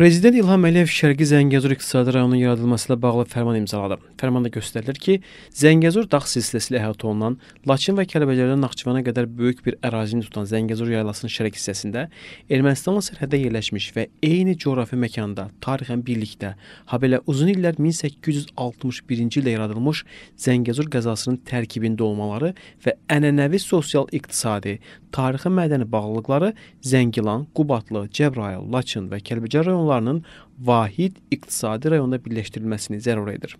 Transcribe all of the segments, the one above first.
Prezident İlham Əliyev Şərqi Zəngəzur iqtisadi rayonunun yaradılması ilə bağlı fərman imzaladı. Fərmanda göstərilir ki, Zəngəzur dağ silsiləsi ilə əhatə olunan Laçın və Kəlbəcərdən Naxçıvana qədər böyük bir ərazini tutan Zəngəzur yaylasının şərq hissəsində Ermənistanla sərhəddə yerləşmiş və eyni coğrafi məkanda tarixən birlikdə, habelə uzun illər 1861-ci ildə yaradılmış Zəngəzur qəzasının tərkibində olmaları və ənənəvi sosial-iqtisadi, tarixi-mədəni bağlılıqları Zəngilan, Qubadlı, Cəbrayıl, Laçın və Kəlbəcər rayonları zonalarının vahid iqtisadi rayonda birləşdirilməsini zəruri edir.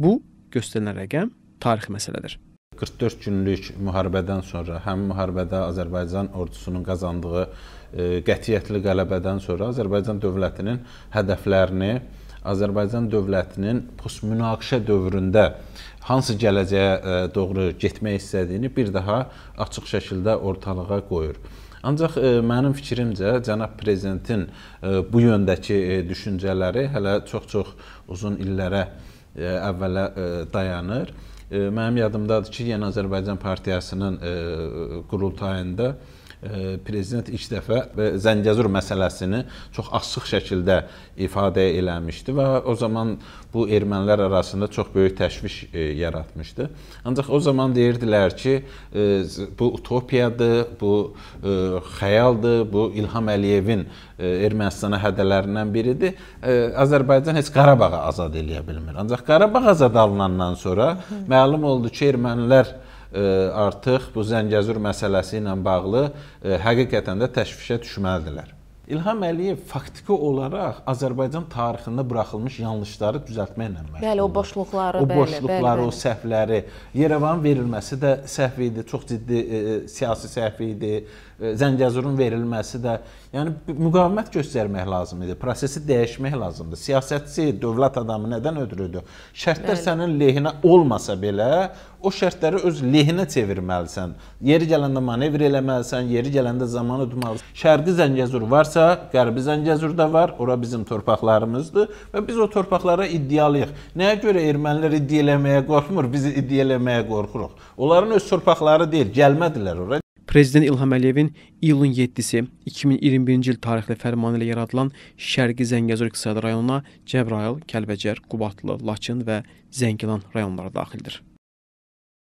Bu göstərilən rəqəm tarixi məsələdir. 44 günlük müharibədən sonra, həm müharibədə Azərbaycan ordusunun qazandığı e, qətiyyətli qələbədən sonra Azərbaycan dövlətinin hədəflərini Azərbaycan dövlətinin postmünaqişə dövründə hansı gələcəyə e, doğru getmək istədiyini bir daha açıq şəkildə ortalığa qoyur. Ancaq e, mənim fikrimcə cənab prezidentin e, bu yöndəki e, düşüncələri hələ çox-çox uzun illərə əvvələ dayanır. Mənim yadımdadır ki, Yeni Azərbaycan Partiyasının qurultayında E, prezident ilk dəfə Zəngəzur məsələsini çox açıq şəkildə ifadə eləmişdi və o zaman bu ermənilər arasında çox böyük təşviş e, yaratmışdı. Ancaq o zaman deyirdilər ki, e, bu utopiyadır, bu xəyaldır, bu İlham Əliyevin Ermənistana hədələrindən biridir. Azərbaycan heç Qarabağı azad eləyə bilmir. Ancaq Qarabağ azad alınandan sonra məlum oldu ki, ermənilər artıq bu Zəngəzur məsələsi ilə bağlı e, həqiqətən də təşvişə düşməlidirlər. İlham Əliyev faktiki olaraq Azərbaycan tarixində buraxılmış yanlışları düzəltməklə məşğul. Bəli, o boşluqları, o bəli, boşluqları, bəli, o səhvləri, Yerevanın verilməsi də səhv idi, çox ciddi e, e siyasi səhv idi. E, Zəngəzurun verilməsi də Yəni müqavimət göstərmək lazım idi, prosesi dəyişmək lazımdır. Siyasətçi, dövlət adamı nədən ötürüdür? Şərtlər Bəli. sənin lehinə olmasa belə, o şərtləri öz lehinə çevirməlisən. Yeri gələndə manevr eləməlisən, yeri gələndə zaman udmalısan. Şərqi Zəngəzur varsa, Qərbi Zəngəzur da var. Ora bizim torpaqlarımızdır və biz o torpaqlara iddialıyıq. Nəyə görə ermənilər iddia eləməyə qorxmur, biz iddia eləməyə qorxuruq. Onların öz torpaqları deyil, gəlmədilər ora. Prezident İlham Əliyevin iyulun 7-si 2021-ci il tarixli fərmanı ilə yaradılan Şərqi Zəngəzur iqtisadi rayonuna Cəbrayıl, Kəlbəcər, Qubadlı, Laçın və Zəngilan rayonları daxildir.